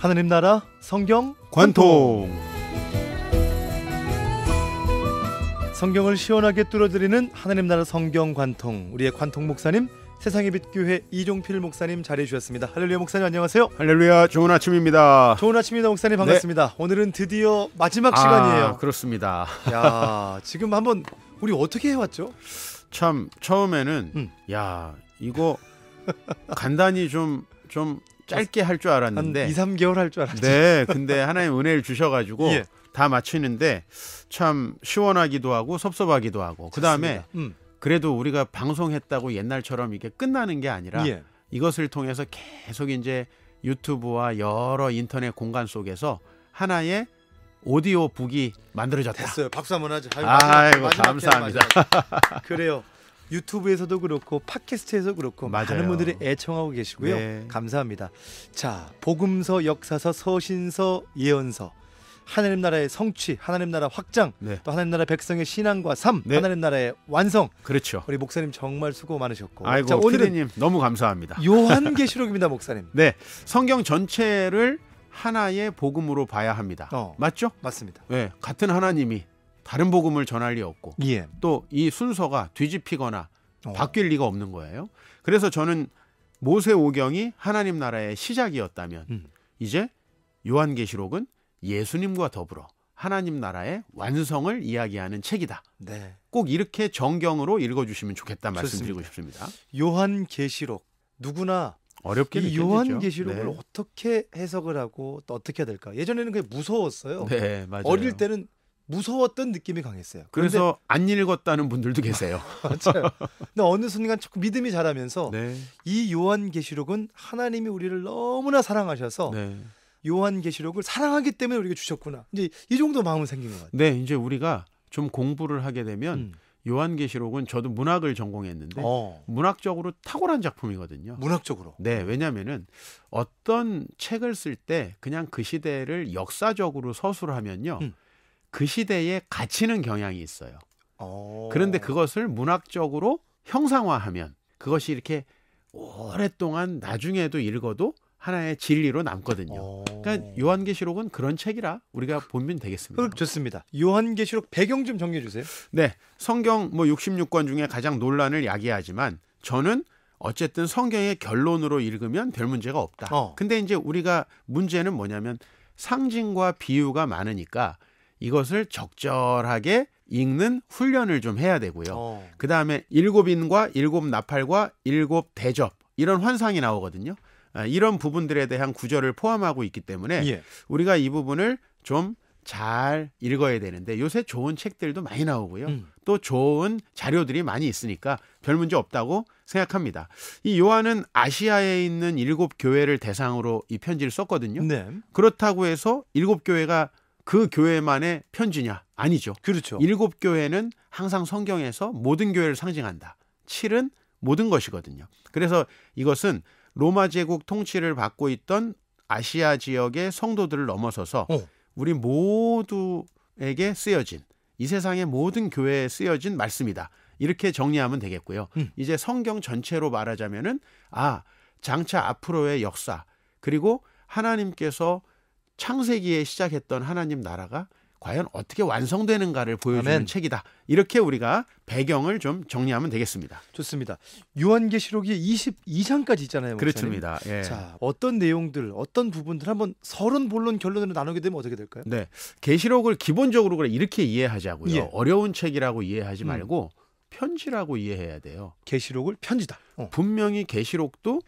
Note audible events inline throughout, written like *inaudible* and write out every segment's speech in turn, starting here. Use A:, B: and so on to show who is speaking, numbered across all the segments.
A: 하느님 나라 성경
B: 관통.
A: 성경을 시원하게 뚫어드리는 하나님 나라 성경 관통 우리의 관통 목사님 세상의 빛 교회 이종필 목사님 자리해 주셨습니다. 할렐루야 목사님 안녕하세요.
B: 할렐루야 좋은 아침입니다. 좋은 아침입니다 목사님 반갑습니다.
A: 네. 오늘은 드디어 마지막 아, 시간이에요.
B: 그렇습니다. 야 *laughs* 지금 한번 우리 어떻게 해왔죠? 참 처음에는 음. 야 이거 간단히 좀좀 좀 짧게 할 줄 알았는데 2, 3개월 할 줄알았는데 네. 근데 하나님 은혜를 주셔 가지고 *laughs* 예. 다 맞추는데 참 시원하기도 하고 섭섭하기도 하고 그다음에 음. 그래도 우리가 방송했다고 옛날처럼 이게 끝나는 게 아니라 예. 이것을 통해서 계속 이제 유튜브와 여러 인터넷 공간 속에서 하나의 오디오 북이 만들어졌다. 됐어요. 박수 한번 하죠. 아이고, 마지막 감사합니다. 마지막.
A: 그래요. 유튜브에서도 그렇고 팟캐스트에서 그렇고 맞아요. 많은 분들이 애청하고 계시고요. 네. 감사합니다. 자, 복음서, 역사서, 서신서, 예언서. 하나님 나라의 성취, 하나님 나라 확장, 네. 또 하나님 나라 백성의 신앙과 삶, 네. 하나님 나라의 완성. 그렇죠. 우리 목사님 정말 수고 많으셨고. 아이고, 오늘님 너무
B: 감사합니다. 요한계시록입니다, *laughs* 목사님. 네, 성경 전체를 하나의 복음으로 봐야 합니다. 어, 맞죠? 맞습니다. 네, 같은 하나님이 다른 복음을 전할 리 없고 예. 또이 순서가 뒤집히거나 어. 바뀔 리가 없는 거예요. 그래서 저는 모세 오경이 하나님 나라의 시작이었다면 음. 이제 요한계시록은 예수님과 더불어 하나님 나라의 완성을 이야기하는 책이다. 네. 꼭 이렇게 정경으로 읽어주시면 좋겠다 말씀드리고 싶습니다. 요한계시록
A: 누구나 어렵게 이 요한계시록을 네. 어떻게 해석을 하고 또 어떻게 해야 될까? 예전에는 그게 무서웠어요. 네, 맞아요. 어릴 때는 무서웠던 느낌이 강했어요. 그래서
B: 안 읽었다는 분들도 계세요. *laughs* 근데
A: 어느 순간 조금 믿음이 자라면서 네. 이 요한계시록은 하나님이 우리를 너무나 사랑하셔서 네. 요한계시록을 사랑하기 때문에 우리가 주셨구나. 이제 이 정도 마음은 생긴 것 같아요.
B: 네, 이제 우리가 좀 공부를 하게 되면 음. 요한계시록은 저도 문학을 전공했는데 어. 문학적으로 탁월한 작품이거든요. 문학적으로. 네, 왜냐면은 어떤 책을 쓸 때 그냥 그 시대를 역사적으로 서술하면요. 음. 그 시대에 갇히는 경향이 있어요. 오. 어. 그런데 그것을 문학적으로 형상화하면 그것이 이렇게 오랫동안 나중에도 읽어도 하나의 진리로 남거든요. 어. 그러니까 요한계시록은 그런 책이라 우리가 그, 보면 되겠습니다. 그, 좋습니다. 요한계시록 배경 좀 정리해 주세요. 네. 성경 뭐 66권 중에 가장 논란을 야기하지만 저는 어쨌든 성경의 결론으로 읽으면 별 문제가 없다. 어. 근데 이제 우리가 문제는 뭐냐면 상징과 비유가 많으니까 이것을 적절하게 읽는 훈련을 좀 해야 되고요. 어. 그 다음에 일곱 인과 일곱 나팔과 일곱 대접 이런 환상이 나오거든요. 아, 이런 부분들에 대한 구절을 포함하고 있기 때문에 예. 우리가 이 부분을 좀 잘 읽어야 되는데 요새 좋은 책들도 많이 나오고요. 음. 또 좋은 자료들이 많이 있으니까 별 문제 없다고 생각합니다. 이 요한은 아시아에 있는 일곱 교회를 대상으로 이 편지를 썼거든요. 네. 그렇다고 해서 일곱 교회가 그 교회만의 편지냐? 아니죠. 그렇죠. 일곱 교회는 항상 성경에서 모든 교회를 상징한다. 7은 모든 것이거든요. 그래서 이것은 로마 제국 통치를 받고 있던 아시아 지역의 성도들을 넘어서서 어. 우리 모두에게 쓰여진 이 세상의 모든 교회에 쓰여진 말씀이다. 이렇게 정리하면 되겠고요. 음. 이제 성경 전체로 말하자면은 아, 장차 앞으로의 역사 그리고 하나님께서 창세기에 시작했던 하나님 나라가 과연 어떻게 완성되는가를 보여주는 아멘. 책이다. 이렇게 우리가 배경을 좀 정리하면 되겠습니다. 좋습니다. 요한계시록이
A: 22장까지 있잖아요. 그렇습니다. 예. 자, 어떤 내용들, 어떤 부분들 한번 서른 본론 결론으로 나누게 되면 어떻게 될까요?
B: 네. 계시록을 기본적으로 그래 이렇게 이해하자고요. 예. 어려운 책이라고 이해하지 음. 말고 음. 편지라고 이해해야 돼요. 계시록을 편지다. 어. 분명히 계시록도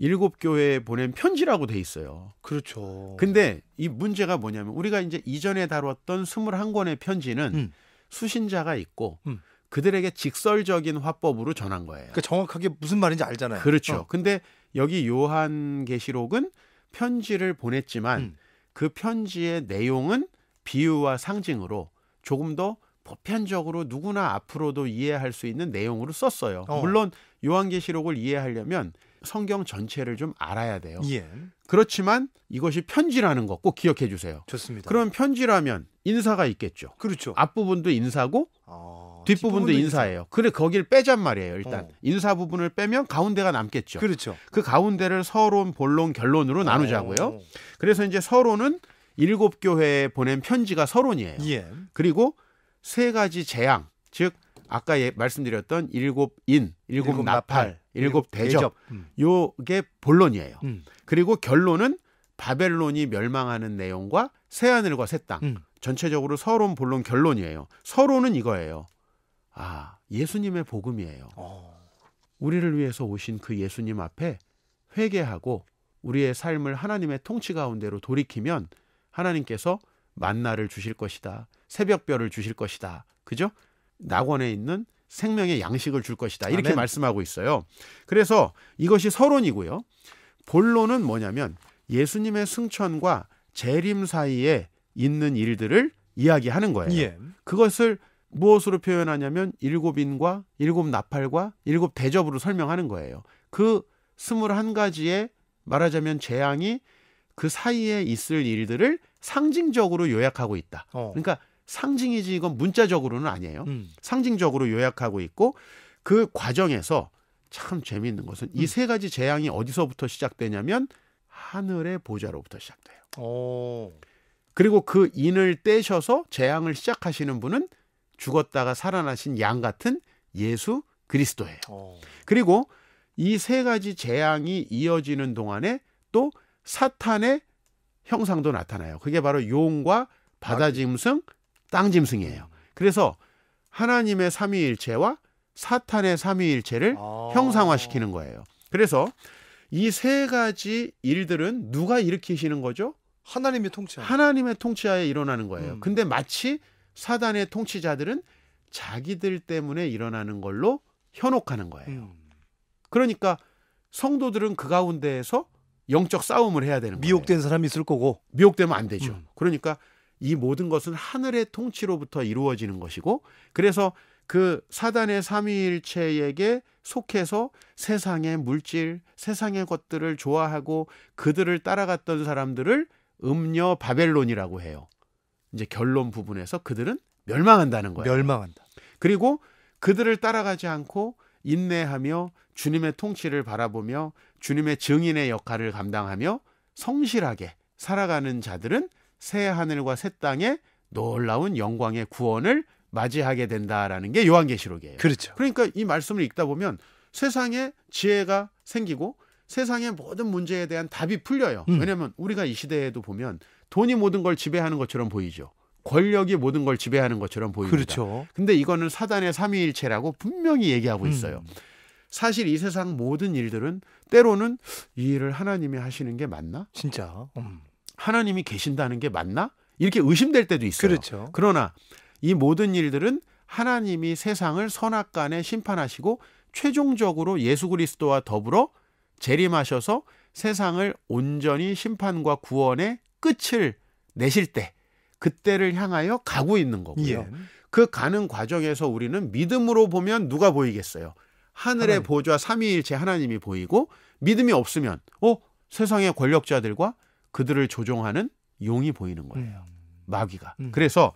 B: 일곱 교회에 보낸 편지라고 돼 있어요. 그렇죠. 근데 이 문제가 뭐냐면 우리가 이제 이전에 다뤘던 스물한 권의 편지는 음. 수신자가 있고 음. 그들에게 직설적인 화법으로 전한 거예요. 그러니까 정확하게 무슨 말인지 알잖아요. 그렇죠. 어. 근데 여기 요한계시록은 편지를 보냈지만 음. 그 편지의 내용은 비유와 상징으로 조금 더 보편적으로 누구나 앞으로도 이해할 수 있는 내용으로 썼어요. 어. 물론 요한계시록을 이해하려면 성경 전체를 좀 알아야 돼요. 예. 그렇지만 이것이 편지라는 것 꼭 기억해 주세요. 좋습니다. 그럼 편지라면 인사가 있겠죠. 그렇죠. 앞부분도 인사고 어, 뒷부분도 인사예요. 인사. 그래 거길 빼잔 말이에요. 일단 어. 인사 부분을 빼면 가운데가 남겠죠. 그렇죠. 그 가운데를 서론, 본론, 결론으로 어. 나누자고요. 어. 그래서 이제 서론은 일곱 교회에 보낸 편지가 서론이에요. 예. 그리고 세 가지 재앙, 즉 아까 예, 말씀드렸던 일곱 인, 일곱, 일곱 나팔, 나팔, 일곱 대접, 대접. 음. 요게 본론이에요. 음. 그리고 결론은 바벨론이 멸망하는 내용과 새 하늘과 새 땅. 음. 전체적으로 서론 본론 결론이에요. 서론은 이거예요. 아, 예수님의 복음이에요. 오. 어. 우리를 위해서 오신 그 예수님 앞에 회개하고 우리의 삶을 하나님의 통치 가운데로 돌이키면 하나님께서 만나를 주실 것이다. 새벽별을 주실 것이다. 그죠? 낙원에 있는 생명의 양식을 줄 것이다. 이렇게 아멘. 말씀하고 있어요. 그래서 이것이 서론이고요. 본론은 뭐냐면 예수님의 승천과 재림 사이에 있는 일들을 이야기하는 거예요. 예. 그것을 무엇으로 표현하냐면 일곱 인과 일곱 나팔과 일곱 대접으로 설명하는 거예요. 그 스물한 가지의 말하자면 재앙이 그 사이에 있을 일들을 상징적으로 요약하고 있다. 어. 그러니까 상징이지 이건 문자적으로는 아니에요. 음. 상징적으로 요약하고 있고 그 과정에서 참 재미있는 것은 이세 음. 가지 재앙이 어디서부터 시작되냐면 하늘의 보좌로부터 시작돼요. 오. 어. 그리고 그 인을 떼셔서 재앙을 시작하시는 분은 죽었다가 살아나신 양 같은 예수 그리스도예요. 오. 어. 그리고 이 세 가지 재앙이 이어지는 동안에 또 사탄의 형상도 나타나요. 그게 바로 용과 바다 짐승, 땅 짐승이에요. 그래서 하나님의 삼위일체와 사탄의 삼위일체를 아. 형상화시키는 거예요. 그래서 이 세 가지 일들은 누가 일으키시는 거죠? 하나님의 통치. 하나님의 통치하에 일어나는 거예요. 음. 근데 마치 사단의 통치자들은 자기들 때문에 일어나는 걸로 현혹하는 거예요. 음. 그러니까 성도들은 그 가운데에서 영적 싸움을 해야 되는 미혹된 거예요. 미혹된 사람이 있을 거고 미혹되면 안 되죠. 음. 그러니까 이 모든 것은 하늘의 통치로부터 이루어지는 것이고 그래서 그 사단의 삼위일체에게 속해서 세상의 물질, 세상의 것들을 좋아하고 그들을 따라갔던 사람들을 음녀 바벨론이라고 해요. 이제 결론 부분에서 그들은 멸망한다는 거예요. 멸망한다. 그리고 그들을 따라가지 않고 인내하며 주님의 통치를 바라보며 주님의 증인의 역할을 감당하며 성실하게 살아가는 자들은 새 하늘과 새땅의 놀라운 영광의 구원을 맞이하게 된다라는 게 요한계시록이에요. 그렇죠. 그러니까 이 말씀을 읽다 보면 세상에 지혜가 생기고 세상의 모든 문제에 대한 답이 풀려요. 음. 왜냐하면 우리가 이 시대에도 보면 돈이 모든 걸 지배하는 것처럼 보이죠. 권력이 모든 걸 지배하는 것처럼 보입니다. 그렇죠. 근데 이거는 사단의 삼위일체라고 분명히 얘기하고 음. 있어요. 음. 사실 이 세상 모든 일들은 때로는 이 일을 하나님이 하시는 게 맞나? 진짜. 음. 하나님이 계신다는 게 맞나? 이렇게 의심될 때도 있어요. 그렇죠. 그러나 이 모든 일들은 하나님이 세상을 선악간에 심판하시고 최종적으로 예수 그리스도와 더불어 재림하셔서 세상을 온전히 심판과 구원의 끝을 내실 때 그때를 향하여 가고 있는 거고요. 예. 그 가는 과정에서 우리는 믿음으로 보면 누가 보이겠어요? 하늘의 하나님. 보좌 삼위일체 하나님이 보이고 믿음이 없으면 어 세상의 권력자들과 그들을 조종하는 용이 보이는 거예요. 음. 마귀가. 음. 그래서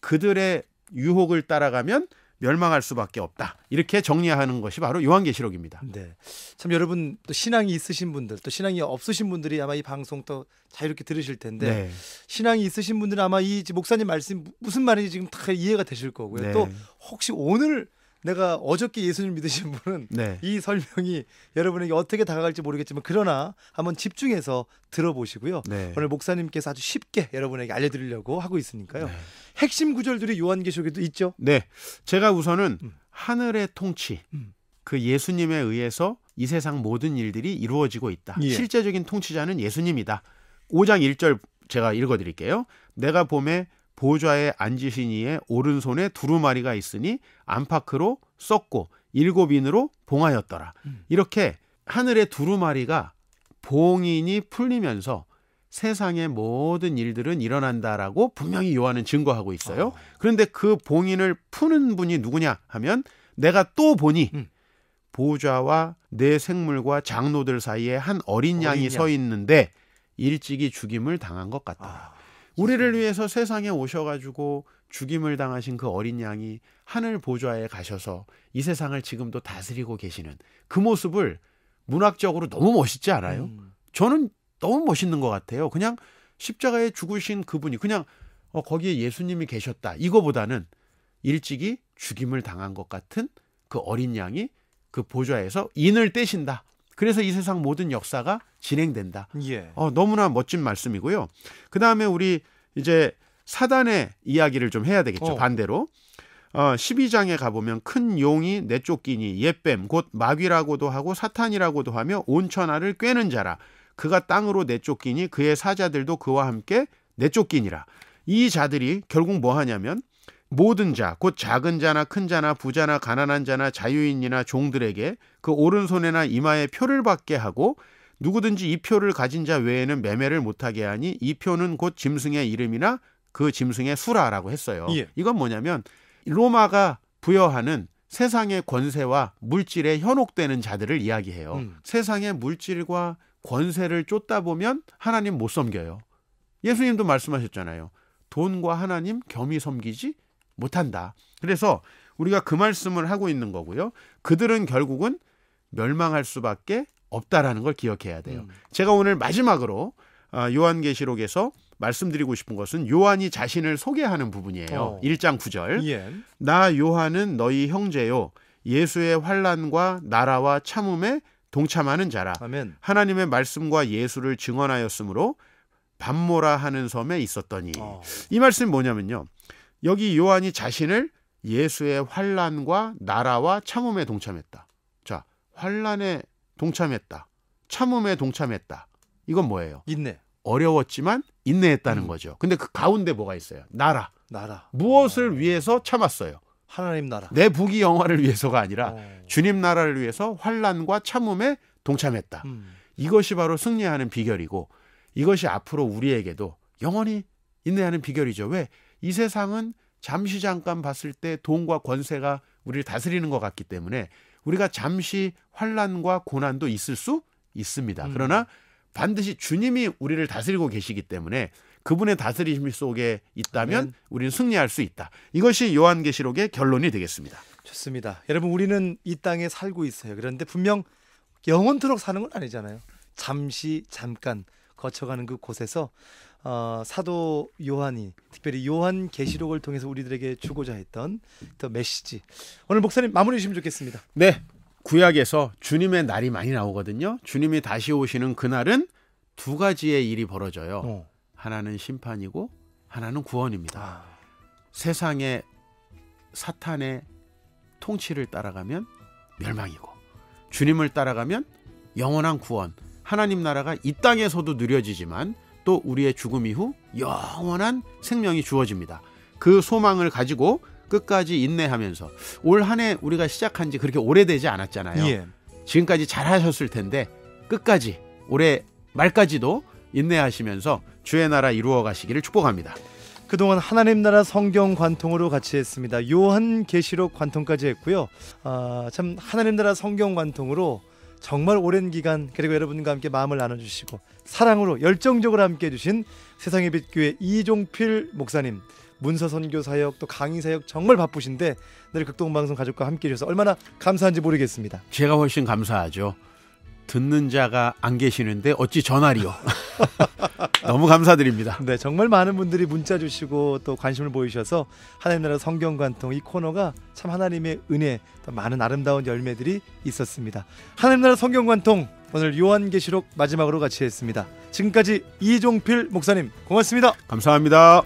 B: 그들의 유혹을 따라가면 멸망할 수밖에 없다. 이렇게 정리하는 것이 바로 요한계시록입니다. 네. 참 여러분 또
A: 신앙이 있으신 분들 또 신앙이 없으신 분들이 아마 이 방송 또 자유롭게 들으실 텐데 네. 신앙이 있으신 분들은 아마 이 목사님 말씀 무슨 말인지 지금 다 이해가 되실 거고요. 네. 또 혹시 오늘 내가 어저께 예수님 믿으신 분은 *laughs* 네. 이 설명이 여러분에게 어떻게 다가갈지 모르겠지만 그러나 한번 집중해서 들어보시고요. 네. 오늘 목사님께서 아주 쉽게
B: 여러분에게 알려드리려고 하고 있으니까요. 네. 핵심 구절들이 요한계시록에도 있죠. 네, 제가 우선은 음. 하늘의 통치. 음. 그 예수님에 의해서 이 세상 모든 일들이 이루어지고 있다. 예. 실제적인 통치자는 예수님이다. 5장 1절 제가 읽어드릴게요. 내가 봄에 보좌에 앉으신 이의 오른손에 두루마리가 있으니 안팎으로 썩고 일곱 인으로 봉하였더라. 음. 이렇게 하늘의 두루마리가 봉인이 풀리면서 세상의 모든 일들은 일어난다라고 분명히 요한은 증거하고 있어요. 어. 그런데 그 봉인을 푸는 분이 누구냐 하면 내가 또 보니 음. 보좌와 내 생물과 장로들 사이에 한 어린 양이 어린 양. 서 있는데 일찍이 죽임을 당한 것 같다. 아. 우리를 위해서 세상에 오셔가지고 죽임을 당하신 그 어린 양이 하늘 보좌에 가셔서 이 세상을 지금도 다스리고 계시는 그 모습을 문학적으로 너무 멋있지 않아요? 음. 저는 너무 멋있는 것 같아요. 그냥 십자가에 죽으신 그분이 그냥 어, 거기에 예수님이 계셨다. 이거보다는 일찍이 죽임을 당한 것 같은 그 어린 양이 그 보좌에서 인을 떼신다. 그래서 이 세상 모든 역사가 진행된다. 예. 어, 너무나 멋진 말씀이고요. 그 다음에 우리 이제 사단의 이야기를 좀 해야 되겠죠. 어. 반대로. 어, 12장에 가보면 큰 용이 내쫓기니 옛뱀곧 마귀라고도 하고 사탄이라고도 하며 온 천하를 꿰는 자라 그가 땅으로 내쫓기니 그의 사자들도 그와 함께 내쫓기니라 이 자들이 결국 뭐 하냐면 모든 자 곧 작은 자나 큰 자나 부자나 가난한 자나 자유인이나 종들에게 그 오른손에나 이마에 표를 받게 하고 누구든지 이 표를 가진 자 외에는 매매를 못하게 하니 이 표는 곧 짐승의 이름이나 그 짐승의 수라라고 했어요. 예. 이건 뭐냐면 로마가 부여하는 세상의 권세와 물질에 현혹되는 자들을 이야기해요. 음. 세상의 물질과 권세를 쫓다 보면 하나님 못 섬겨요. 예수님도 말씀하셨잖아요. 돈과 하나님 겸이 섬기지 못한다. 그래서 우리가 그 말씀을 하고 있는 거고요. 그들은 결국은 멸망할 수밖에 없다라는 걸 기억해야 돼요. 음. 제가 오늘 마지막으로 어, 요한계시록에서 말씀드리고 싶은 것은 요한이 자신을 소개하는 부분이에요. 1장9절나 어. 예. 요한은 너희 형제요 예수의 환란과 나라와 참음에 동참하는 자라. 아멘. 하나님의 말씀과 예수를 증언하였으므로 밤모라 하는 섬에 있었더니 어. 이 말씀이 뭐냐면요. 여기 요한이 자신을 예수의 환란과 나라와 참음에 동참했다. 자, 환란에 동참했다. 참음에 동참했다. 이건 뭐예요? 인내. 어려웠지만 인내했다는 음. 거죠. 근데 그 가운데 뭐가 있어요? 나라. 나라. 무엇을 어. 위해서 참았어요? 하나님 나라. 내 부귀 영화를 위해서가 아니라 어. 주님 나라를 위해서 환란과 참음에 동참했다. 음. 이것이 바로 승리하는 비결이고 이것이 앞으로 우리에게도 영원히 인내하는 비결이죠. 왜? 이 세상은 잠시 잠깐 봤을 때 돈과 권세가 우리를 다스리는 것 같기 때문에 우리가 잠시 환란과 고난도 있을 수 있습니다. 음. 그러나 반드시 주님이 우리를 다스리고 계시기 때문에 그분의 다스리심 속에 있다면 우리는 승리할 수 있다. 이것이 요한계시록의 결론이 되겠습니다. 좋습니다. 여러분 우리는 이 땅에 살고 있어요. 그런데 분명 영원토록 사는 건
A: 아니잖아요. 잠시 잠깐 거쳐가는 그 곳에서 어, 사도 요한이 특별히 요한 계시록을 통해서 우리들에게 주고자 했던 그 메시지 오늘 목사님 마무리해 주시면 좋겠습니다.
B: 네, 구약에서 주님의 날이 많이 나오거든요. 주님이 다시 오시는 그날은 두 가지의 일이 벌어져요. 어. 하나는 심판이고 하나는 구원입니다. 아. 세상의 사탄의 통치를 따라가면 멸망이고 주님을 따라가면 영원한 구원. 하나님 나라가 이 땅에서도 느려지지만 또 우리의 죽음 이후 영원한 생명이 주어집니다. 그 소망을 가지고 끝까지 인내하면서 올 한 해 우리가 시작한 지 그렇게 오래되지 않았잖아요. 예. 지금까지 잘 하셨을 텐데 끝까지 올해 말까지도 인내하시면서 주의 나라 이루어 가시기를
A: 축복합니다. 그동안 하나님 나라 성경 관통으로 같이 했습니다. 요한 계시록 관통까지 했고요. 아, 참 하나님 나라 성경 관통으로 정말 오랜 기간 그리고 여러분과 함께 마음을 나눠주시고 사랑으로 열정적으로 함께 해주신 세상의 빛교회 이종필 목사님 문서 선교 사역 또 강의 사역 정말 바쁘신데 늘 극동방송
B: 가족과 함께 해주셔서 얼마나 감사한지 모르겠습니다. 제가 훨씬 감사하죠. 듣는 자가 안 계시는데 어찌 전화리요. *laughs* 너무 감사드립니다. 네, 정말 많은
A: 분들이 문자 주시고 또 관심을 보이셔서 하나님 나라 성경 관통 이 코너가 참 하나님의 은혜, 많은 아름다운 열매들이 있었습니다. 하나님 나라 성경 관통 오늘 요한계시록 마지막으로 같이 했습니다. 지금까지 이종필 목사님 고맙습니다.
B: 감사합니다.